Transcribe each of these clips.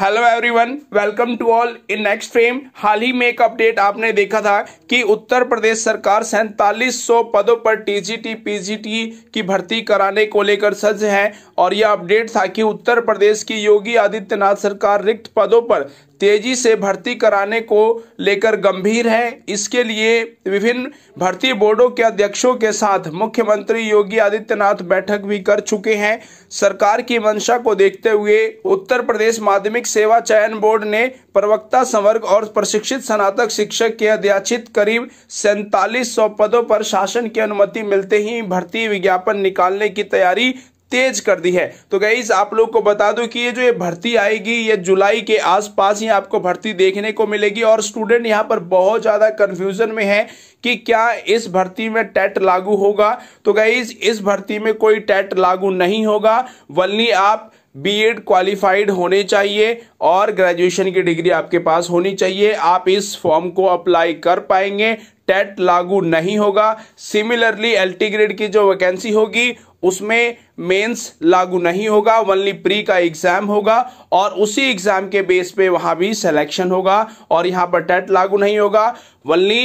hello everyone welcome to all in next frame हाल ही में एक अपडेट आपने देखा था कि उत्तर प्रदेश सरकार सैंतालीस सौ पदों पर टीजीटी पीजीटी की भर्ती कराने को लेकर सज्ज है और यह अपडेट था कि उत्तर प्रदेश की योगी आदित्यनाथ सरकार रिक्त पदों पर तेजी से भर्ती कराने को लेकर गंभीर है इसके लिए विभिन्न भर्ती बोर्डों के अध्यक्षों के साथ मुख्यमंत्री योगी आदित्यनाथ बैठक भी कर चुके हैं सरकार की मंशा को देखते हुए उत्तर प्रदेश माध्यमिक सेवा चयन बोर्ड ने प्रवक्ता संवर्ग और प्रशिक्षित स्नातक शिक्षक के अध्याचित करीब सैतालीस पदों पर शासन की अनुमति मिलते ही भर्ती विज्ञापन निकालने की तैयारी तेज कर दी है तो गईज आप लोग को बता दूं कि ये जो ये भर्ती आएगी ये जुलाई के आसपास ही आपको भर्ती देखने को मिलेगी और स्टूडेंट यहाँ पर बहुत ज़्यादा कन्फ्यूजन में है कि क्या इस भर्ती में टेट लागू होगा तो गईज इस भर्ती में कोई टेट लागू नहीं होगा वल्ली आप बीएड क्वालिफाइड होने चाहिए और ग्रेजुएशन की डिग्री आपके पास होनी चाहिए आप इस फॉर्म को अप्लाई कर पाएंगे टेट लागू नहीं होगा सिमिलरली एल ग्रेड की जो वैकेंसी होगी उसमें मेंस लागू नहीं होगा ओनली प्री का एग्जाम होगा और उसी एग्जाम के बेस पे वहां भी सिलेक्शन होगा और यहां पर टेट लागू नहीं होगा ओनली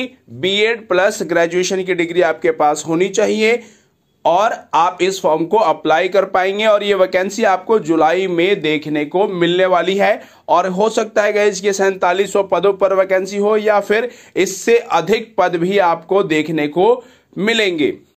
बीएड प्लस ग्रेजुएशन की डिग्री आपके पास होनी चाहिए और आप इस फॉर्म को अप्लाई कर पाएंगे और ये वैकेंसी आपको जुलाई में देखने को मिलने वाली है और हो सकता है गैस ये सैंतालीस पदों पर वैकेंसी हो या फिर इससे अधिक पद भी आपको देखने को मिलेंगे